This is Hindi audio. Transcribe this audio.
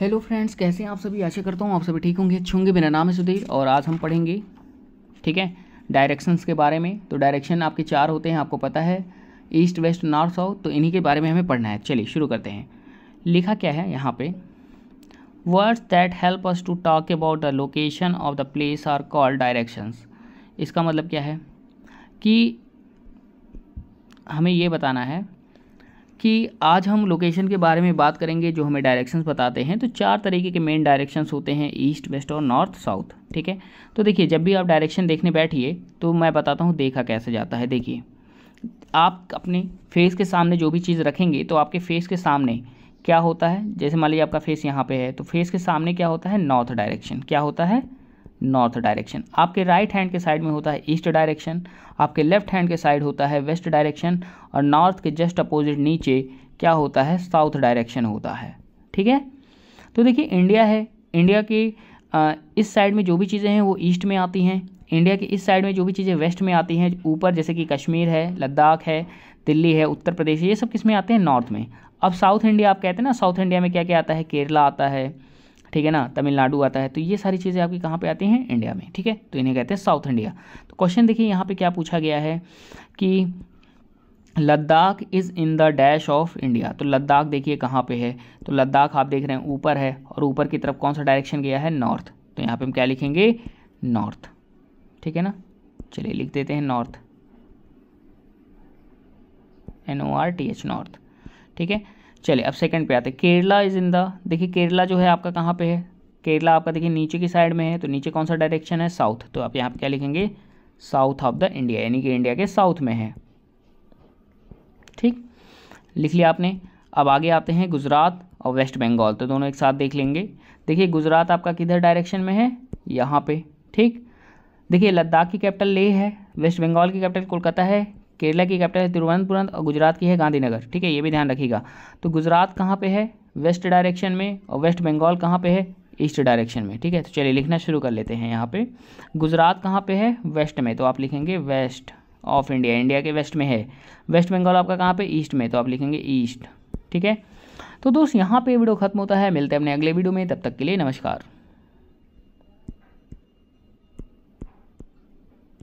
हेलो फ्रेंड्स कैसे हैं आप सभी आशा करता हूँ आप सभी ठीक होंगे अच्छे होंगे मेरा नाम है सुधीर और आज हम पढ़ेंगे ठीक है डायरेक्शंस के बारे में तो डायरेक्शन आपके चार होते हैं आपको पता है ईस्ट वेस्ट नॉर्थ साउथ तो इन्हीं के बारे में हमें पढ़ना है चलिए शुरू करते हैं लिखा क्या है यहाँ पर words that help us to talk about the location of the place are called directions इसका मतलब क्या है कि हमें ये बताना है कि आज हम लोकेशन के बारे में बात करेंगे जो हमें डायरेक्शंस बताते हैं तो चार तरीके के मेन डायरेक्शंस होते हैं ईस्ट वेस्ट और नॉर्थ साउथ ठीक है तो देखिए जब भी आप डायरेक्शन देखने बैठिए तो मैं बताता हूँ देखा कैसे जाता है देखिए आप अपने फेस के सामने जो भी चीज़ रखेंगे तो आपके फेस के सामने क्या होता है जैसे मान लीजिए आपका फेस यहाँ पर है तो फेस के सामने क्या होता है नॉर्थ डायरेक्शन क्या होता है नॉर्थ डायरेक्शन आपके राइट हैंड के साइड में होता है ईस्ट डायरेक्शन आपके लेफ्ट हैंड के साइड होता है वेस्ट डायरेक्शन और नॉर्थ के जस्ट अपोजिट नीचे क्या होता है साउथ डायरेक्शन होता है ठीक है तो देखिए इंडिया है इंडिया की इस साइड में जो भी चीज़ें हैं वो ईस्ट में आती हैं इंडिया के इस साइड में जो भी चीज़ें वेस्ट में आती हैं ऊपर जैसे कि कश्मीर है लद्दाख है दिल्ली है उत्तर प्रदेश है ये सब किस में आते हैं नॉर्थ में अब साउथ इंडिया आप कहते हैं ना साउथ इंडिया में क्या क्या आता है केरला आता है ठीक है ना तमिलनाडु आता है तो ये सारी चीज़ें आपकी कहाँ पे आती हैं इंडिया में ठीक है तो इन्हें कहते हैं साउथ इंडिया तो क्वेश्चन देखिए यहाँ पे क्या पूछा गया है कि Ladakh is in the dash of India तो लद्दाख देखिए कहाँ पे है तो लद्दाख आप देख रहे हैं ऊपर है और ऊपर की तरफ कौन सा डायरेक्शन गया है नॉर्थ तो यहाँ पर हम क्या लिखेंगे नॉर्थ ठीक है ना चलिए लिख देते हैं north N O R T H north ठीक है चलिए अब सेकंड पे आते हैं केरला इज़ इन द देखिए केरला जो है आपका कहाँ पे है केरला आपका देखिए नीचे की साइड में है तो नीचे कौन सा डायरेक्शन है साउथ तो आप यहाँ पे क्या लिखेंगे साउथ ऑफ द इंडिया यानी कि इंडिया के साउथ में है ठीक लिख लिया आपने अब आगे आते हैं गुजरात और वेस्ट बंगाल तो दोनों एक साथ देख लेंगे देखिए गुजरात आपका किधर डायरेक्शन में है यहाँ पे ठीक देखिए लद्दाख की कैपिटल लेह है वेस्ट बंगाल की कैपिटल कोलकाता है केरला की कैपिटल है तिरुवनंतपुरम और गुजरात की है गांधीनगर ठीक है ये भी ध्यान रखिएगा तो गुजरात कहाँ पे है वेस्ट डायरेक्शन में और वेस्ट बंगाल कहाँ पे है ईस्ट डायरेक्शन में ठीक है तो चलिए लिखना शुरू कर लेते हैं यहाँ पे गुजरात कहाँ पे है वेस्ट में तो आप लिखेंगे वेस्ट ऑफ इंडिया इंडिया के वेस्ट में है वेस्ट बंगाल आपका कहाँ पे ईस्ट में तो आप लिखेंगे ईस्ट ठीक है तो दोस्त यहाँ पे वीडियो खत्म होता है मिलते हैं अपने अगले वीडियो में तब तक के लिए नमस्कार